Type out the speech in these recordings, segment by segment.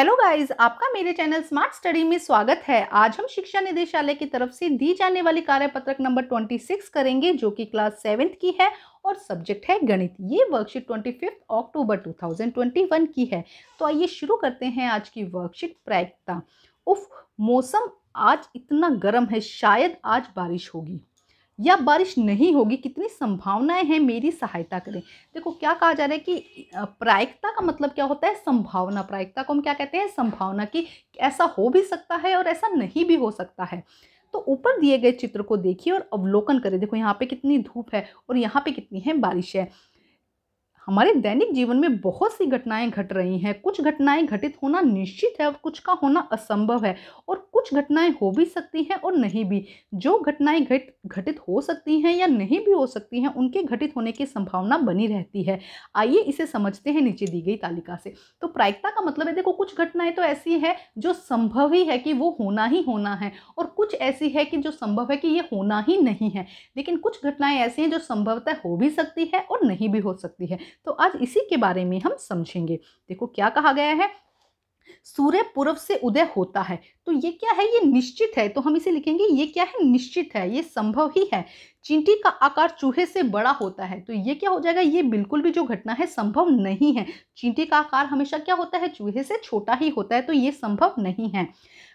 hello guys आपका मेरे channel smart study में स्वागत है आज हम शिक्षा निदेशालय की तरफ से दी जाने वाली कार्यपत्रक नंबर 26 करेंगे जो कि क्लास सेवेंथ की है और सब्जेक्ट है गणित ये वर्कशीट ट्वेंटी फिफ्थ अक्टूबर 2021 की है तो आइए शुरू करते हैं आज की वर्कशीट प्रायिकता उफ मौसम आज इतना गर्म है शायद आज बारिश होगी या बारिश नहीं होगी कितनी संभावनाएं हैं मेरी सहायता करें देखो क्या कहा जा रहा है कि प्रायिकता का मतलब क्या होता है संभावना प्रायिकता को हम क्या कहते हैं संभावना की ऐसा हो भी सकता है और ऐसा नहीं भी हो सकता है तो ऊपर दिए गए चित्र को देखिए और अवलोकन करें देखो यहाँ पे कितनी धूप है और यहाँ पे कितनी है बारिश है हमारे दैनिक जीवन में बहुत सी घटनाएं घट रही हैं कुछ घटनाएं घटित होना निश्चित है और कुछ का होना असंभव है और कुछ घटनाएं हो भी सकती हैं और नहीं भी जो घटनाएं घट घटित हो सकती हैं या नहीं भी हो सकती हैं उनके घटित होने की संभावना बनी रहती है आइए इसे समझते हैं नीचे दी गई तालिका से तो प्रायिकता का मतलब है देखो कुछ घटनाएं तो ऐसी है जो संभव ही है कि वो होना ही होना है और कुछ ऐसी है कि जो संभव है कि ये होना ही नहीं है लेकिन कुछ घटनाएं ऐसी हैं जो संभवतः हो भी सकती है और नहीं भी हो सकती है तो आज इसी के बारे में हम समझेंगे देखो क्या कहा गया है सूर्य पूर्व से उदय होता है तो ये क्या है ये निश्चित है तो हम इसे लिखेंगे ये क्या है निश्चित है ये संभव ही है चींटी का आकार चूहे से बड़ा होता है तो ये क्या हो जाएगा ये बिल्कुल भी जो घटना है संभव नहीं है चींटी का आकार हमेशा क्या होता है चूहे से छोटा ही होता है तो ये संभव नहीं है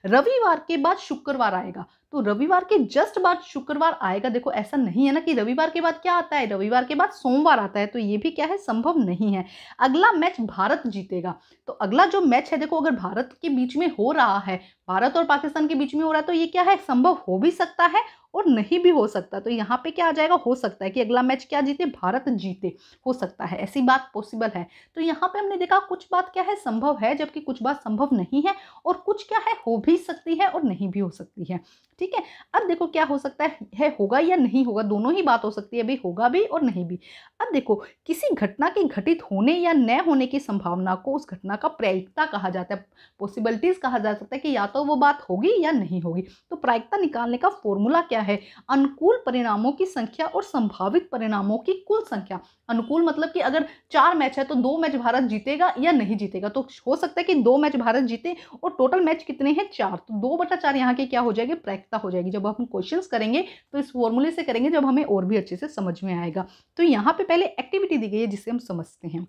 रविवार के बाद शुक्रवार आएगा तो रविवार के जस्ट बाद शुक्रवार आएगा देखो ऐसा नहीं है ना कि रविवार के बाद क्या आता है रविवार के बाद सोमवार आता है तो ये भी क्या है संभव नहीं है अगला मैच भारत जीतेगा तो अगला जो मैच है देखो अगर भारत के बीच में हो रहा है भारत और पाकिस्तान के बीच में हो रहा है तो ये क्या है संभव हो भी सकता है और नहीं भी हो सकता तो यहाँ पे क्या आ जाएगा हो सकता है कि अगला मैच क्या जीते भारत जीते हो सकता है ऐसी बात पॉसिबल है तो यहाँ पे हमने देखा कुछ बात क्या है संभव है जबकि कुछ बात संभव नहीं है और कुछ क्या है हो भी सकती है और नहीं भी हो सकती है ठीक है अब देखो क्या हो सकता है, होगा या नहीं होगा दोनों ही बात हो सकती है अभी होगा भी और नहीं भी अब देखो किसी घटना के घटित होने या न होने की संभावना को उस घटना का प्रायिकता कहा जाता है पॉसिबिलिटीज़ कहा जा सकता है कि या तो वो बात होगी या नहीं होगी तो प्रायिकता निकालने का फॉर्मूला क्या है अनुकूल परिणामों की संख्या और संभावित परिणामों की कुल संख्या अनुकूल मतलब कि अगर चार मैच है तो दो मैच भारत जीतेगा या नहीं जीतेगा तो हो सकता है कि दो मैच भारत जीते और टोटल मैच कितने हैं चार तो दो बटा चार यहाँ के क्या हो जाएगी प्रैक्ता हो जाएगी जब हम क्वेश्चन करेंगे तो इस फॉर्मूले से करेंगे जब हमें और भी अच्छे से समझ में आएगा तो यहाँ पर पहले एक्टिविटी दी गई है जिसे हम समझते हैं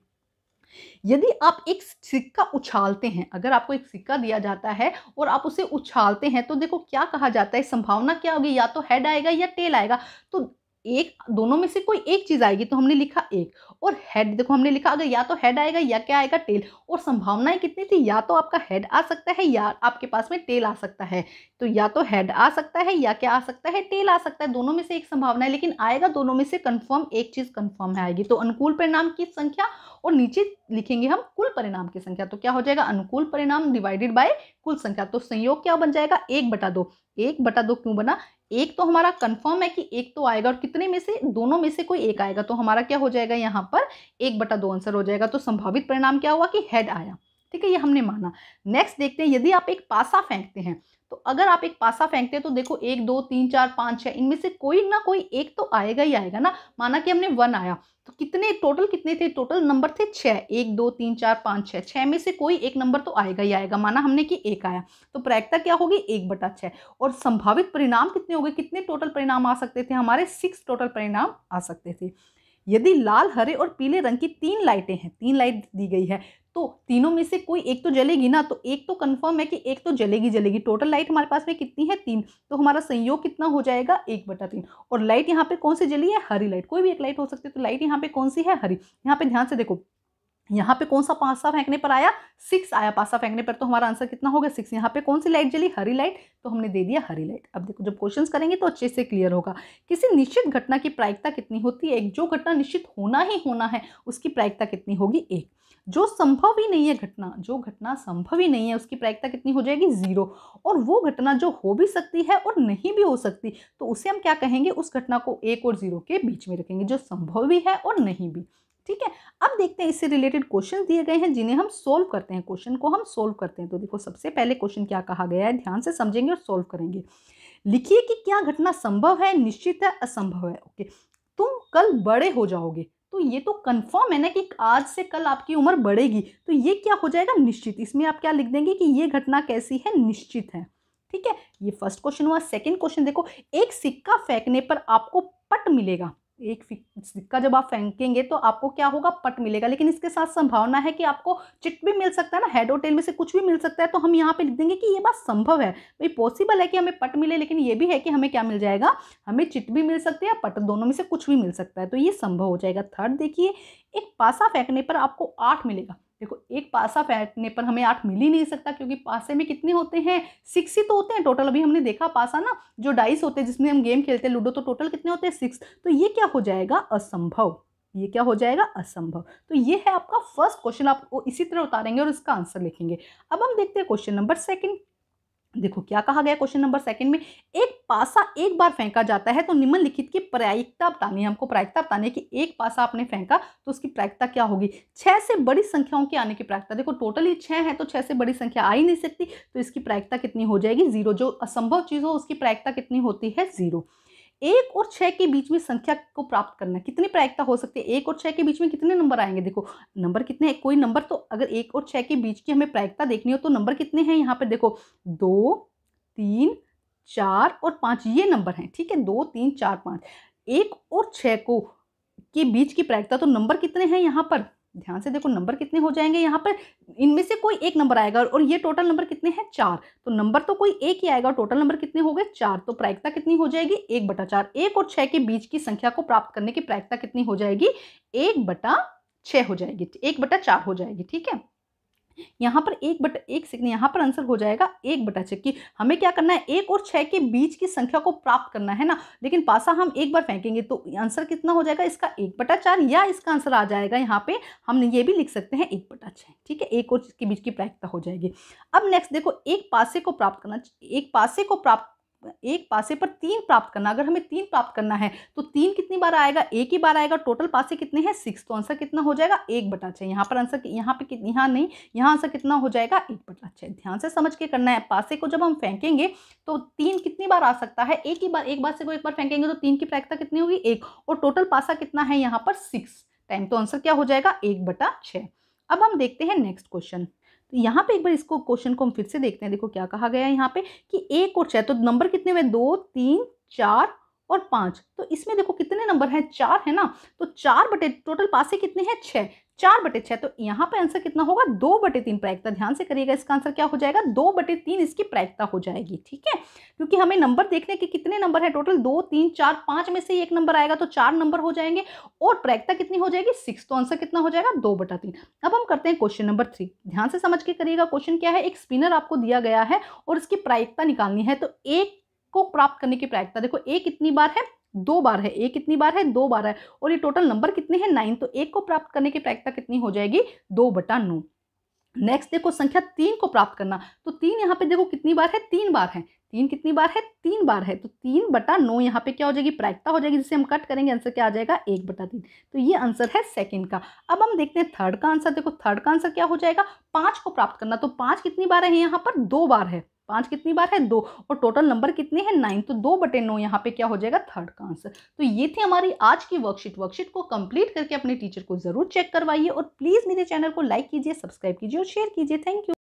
यदि आप एक सिक्का उछालते हैं अगर आपको एक सिक्का दिया जाता है और आप उसे उछालते हैं तो देखो क्या कहा जाता है संभावना क्या होगी या तो हेड आएगा या टेल आएगा तो एक दोनों में से कोई एक चीज़ आएगी तो हमने लिखा एक और हेड देखो हमने लिखा अगर या तो हेड आएगा या क्या आएगा टेल और संभावनाएं कितनी थी या तो आपका हेड आ सकता है या आपके पास में टेल आ सकता है तो या तो हेड आ सकता है या क्या आ सकता है टेल आ सकता है दोनों में से एक संभावना है लेकिन आएगा दोनों में से कंफर्म एक चीज़ कंफर्म है आएगी तो अनुकूल परिणाम की संख्या और नीचे लिखेंगे हम कुल परिणाम की संख्या तो क्या हो जाएगा अनुकूल परिणाम डिवाइडेड बाय कुल संख्या तो संयोग क्या बन जाएगा एक बटा दो एक बटा दो क्यों बना एक तो हमारा कंफर्म है कि एक तो आएगा और कितने में से दोनों में से कोई एक आएगा तो हमारा क्या हो जाएगा यहाँ पर एक बटा दो आंसर हो जाएगा तो संभावित परिणाम क्या हुआ कि हेड आया ठीक है ये हमने माना नेक्स्ट देखते हैं यदि आप एक पासा फेंकते हैं तो अगर आप एक पासा फेंकते हैं तो देखो एक दो तीन चार पाँच छः इनमें से कोई ना कोई एक तो आएगा ही आएगा ना माना कि हमने वन आया तो कितने टोटल कितने थे टोटल नंबर थे छः एक दो तीन चार पाँच छः छः में से कोई एक नंबर तो आएगा ही आएगा माना हमने कि एक आया तो प्रायिकता क्या होगी एक बटा छः और संभावित परिणाम कितने हो गए कितने टोटल परिणाम आ सकते थे हमारे सिक्स टोटल परिणाम आ सकते थे यदि लाल हरे और पीले रंग की तीन लाइटें हैं तीन लाइट दी गई है तो तीनों में से कोई एक तो जलेगी ना तो एक तो कंफर्म है कि एक तो जलेगी जलेगी टोटल लाइट हमारे पास में कितनी है तीन तो हमारा संयोग कितना हो जाएगा एक बटा तीन और लाइट यहाँ पे कौन सी जली है हरी लाइट कोई भी एक लाइट हो सकती है तो लाइट यहाँ पे कौन सी है हरी यहाँ पे ध्यान से देखो यहाँ पे कौन सा पासा फेंकने पर आया सिक्स आया पासा फेंकने पर तो हमारा आंसर कितना होगा सिक्स यहाँ पे कौन सी लाइट जली हरी लाइट तो हमने दे दिया हरी लाइट अब देखो जब क्वेश्चंस करेंगे तो अच्छे से क्लियर होगा किसी निश्चित घटना की प्रायिकता कितनी होती है एक जो घटना निश्चित होना ही होना है उसकी प्रायिकता कितनी होगी एक जो संभव ही नहीं है घटना जो घटना संभव ही नहीं है उसकी प्रायिकता कितनी हो जाएगी जीरो और वो घटना जो हो भी सकती है और नहीं भी हो सकती तो उसे हम क्या कहेंगे उस घटना को एक और जीरो के बीच में रखेंगे जो संभव भी है और नहीं भी ठीक है अब देखते हैं इससे रिलेटेड क्वेश्चन दिए गए हैं जिन्हें हम सोल्व करते हैं क्वेश्चन को हम सोल्व करते हैं तो देखो सबसे पहले क्वेश्चन क्या कहा गया है ध्यान से समझेंगे और सोल्व करेंगे लिखिए कि क्या घटना संभव है निश्चित है असंभव है ओके तुम कल बड़े हो जाओगे तो ये तो कंफर्म है ना कि आज से कल आपकी उम्र बढ़ेगी तो ये क्या हो जाएगा निश्चित इसमें आप क्या लिख देंगे कि ये घटना कैसी है निश्चित है ठीक है ये फर्स्ट क्वेश्चन हुआ सेकंड क्वेश्चन देखो एक सिक्का फेंकने पर आपको पट मिलेगा एक सिक्का जब आप फेंकेंगे तो आपको क्या होगा पट मिलेगा लेकिन इसके साथ संभावना है कि आपको चिट भी मिल सकता है ना हेड और टेल में से कुछ भी मिल सकता है तो हम यहाँ पे लिख देंगे कि ये बात संभव है भाई पॉसिबल है कि हमें पट मिले लेकिन ये भी है कि हमें क्या मिल जाएगा हमें चिट भी मिल सकती है पट दोनों में से कुछ भी मिल सकता है तो ये संभव हो जाएगा थर्ड देखिए एक पासा फेंकने पर आपको आठ मिलेगा देखो एक पासा फेंटने पर हमें आठ मिल ही नहीं सकता क्योंकि पासे में कितने होते हैं सिक्स ही तो होते हैं टोटल अभी हमने देखा पासा ना जो डाइस होते हैं जिसमें हम गेम खेलते हैं लूडो तो टोटल कितने होते हैं सिक्स तो ये क्या हो जाएगा असंभव ये क्या हो जाएगा असंभव तो ये है आपका फर्स्ट क्वेश्चन आप इसी तरह उतारेंगे और इसका आंसर लिखेंगे अब हम देखते हैं क्वेश्चन नंबर सेकंड देखो क्या कहा गया क्वेश्चन नंबर सेकंड में एक पासा एक बार फेंका जाता है तो निम्नलिखित की प्रायिकता बतानी है हमको प्रायिकता बतानी है कि एक पासा आपने फेंका तो उसकी प्रायिकता क्या होगी छह से बड़ी संख्याओं के आने की प्रायिकता देखो टोटली छह है तो छह से बड़ी संख्या आ ही नहीं सकती तो इसकी प्रायिकता कितनी हो जाएगी जीरो जो असंभव चीज़ हो उसकी प्रायिकता कितनी होती है जीरो एक और छः के बीच में संख्या को प्राप्त करना कितनी प्रायिकता हो सकती है एक और छः के बीच में कितने नंबर आएंगे देखो नंबर कितने हैं कोई नंबर तो अगर एक और छः के बीच की हमें प्रायिकता देखनी हो तो नंबर कितने हैं यहाँ पर देखो दो तीन चार और पाँच ये नंबर हैं ठीक है दो तीन चार पाँच एक और छः को के बीच की प्रायिकता तो नंबर कितने हैं यहाँ पर ध्यान से देखो नंबर कितने हो जाएंगे यहाँ पर इनमें से कोई एक नंबर आएगा और ये टोटल नंबर कितने हैं चार तो नंबर तो कोई एक ही आएगा टोटल नंबर कितने हो गए चार तो प्रायिकता कितनी हो जाएगी एक बटा चार एक और छः के बीच की संख्या को प्राप्त करने की प्रायिकता कितनी हो जाएगी एक बटा छः हो जाएगी एक बटा चार हो जाएगी ठीक है यहाँ पर एक बट एक सिक्स यहाँ पर आंसर हो जाएगा एक बटा छः की हमें क्या करना है एक और छः के बीच की संख्या को प्राप्त करना है ना लेकिन पासा हम एक बार फेंकेंगे तो आंसर कितना हो जाएगा इसका एक बटा चार या इसका आंसर आ जाएगा यहाँ पे हम ये भी लिख सकते हैं एक बटा छः ठीक है एक और के बीच की प्रायिकता हो जाएगी अब नेक्स्ट देखो एक पासे को प्राप्त करना एक पासे को प्राप्त एक पासे पर तीन प्राप्त करना अगर हमें तीन प्राप्त करना है तो तीन कितनी बार आएगा एक ही बार आएगा टोटल पासे कितने हैं सिक्स तो आंसर कितना हो जाएगा एक बटा छः यहाँ पर आंसर यहाँ पे यहाँ नहीं यहाँ आंसर कितना हो जाएगा एक बटा छः ध्यान से समझ के करना है पासे को जब हम फेंकेंगे तो तीन कितनी बार आ सकता है एक ही बार एक बार से को एक बार फेंकेंगे तो तीन की प्रायिकता कितनी होगी एक और टोटल पासा कितना है यहाँ पर सिक्स टाइम तो आंसर क्या हो जाएगा एक बटा अब हम देखते हैं नेक्स्ट क्वेश्चन तो यहाँ पे एक बार इसको क्वेश्चन को हम फिर से देखते हैं देखो क्या कहा गया है यहाँ पे कि एक और छह तो नंबर कितने हुए दो तीन चार और पाँच तो इसमें देखो कितने नंबर हैं चार है ना तो चार बटे टोटल पासे कितने हैं छः चार बटे छः तो यहाँ पे आंसर कितना होगा दो बटे तीन प्रायिकता ध्यान से करिएगा इसका आंसर क्या हो जाएगा दो बटे तीन इसकी प्रायिकता हो जाएगी ठीक है क्योंकि हमें नंबर देखने के कितने नंबर है टोटल दो तीन चार पाँच में से एक नंबर आएगा तो चार नंबर हो जाएंगे और प्रायिकता कितनी हो जाएगी सिक्स तो आंसर कितना हो जाएगा दो बटा तीन अब हम करते हैं क्वेश्चन नंबर थ्री ध्यान से समझ के करिएगा क्वेश्चन क्या है एक स्पिनर आपको दिया गया है और इसकी प्रायिकता निकालनी है तो एक को प्राप्त करने की प्रायिकता देखो एक कितनी बार है दो बार है एक कितनी बार है दो बार है और ये टोटल नंबर कितने हैं नाइन तो एक को प्राप्त करने की प्रायिकता कितनी हो जाएगी दो बटा नौ नेक्स्ट देखो संख्या तीन को प्राप्त करना तो तीन यहाँ पे देखो कितनी बार है तीन बार है तीन कितनी बार है तीन बार है तो तीन बटा नौ यहाँ पे क्या हो जाएगी प्रायिकता हो जाएगी जिसे हम कट करेंगे आंसर क्या आ जाएगा एक बटा तीन तो ये आंसर है सेकंड का अब हम देखते हैं थर्ड का आंसर देखो थर्ड का आंसर क्या हो जाएगा पांच को प्राप्त करना तो पांच कितनी बार है यहाँ पर दो बार है पांच कितनी बार है दो और टोटल नंबर कितने हैं नाइन तो दो बटे नौ यहाँ पे क्या हो जाएगा थर्ड का आंसर तो ये थी हमारी आज की वर्कशीट वर्कशीट को कंप्लीट करके अपने टीचर को जरूर चेक करवाइए और प्लीज़ मेरे चैनल को लाइक कीजिए सब्सक्राइब कीजिए और शेयर कीजिए थैंक यू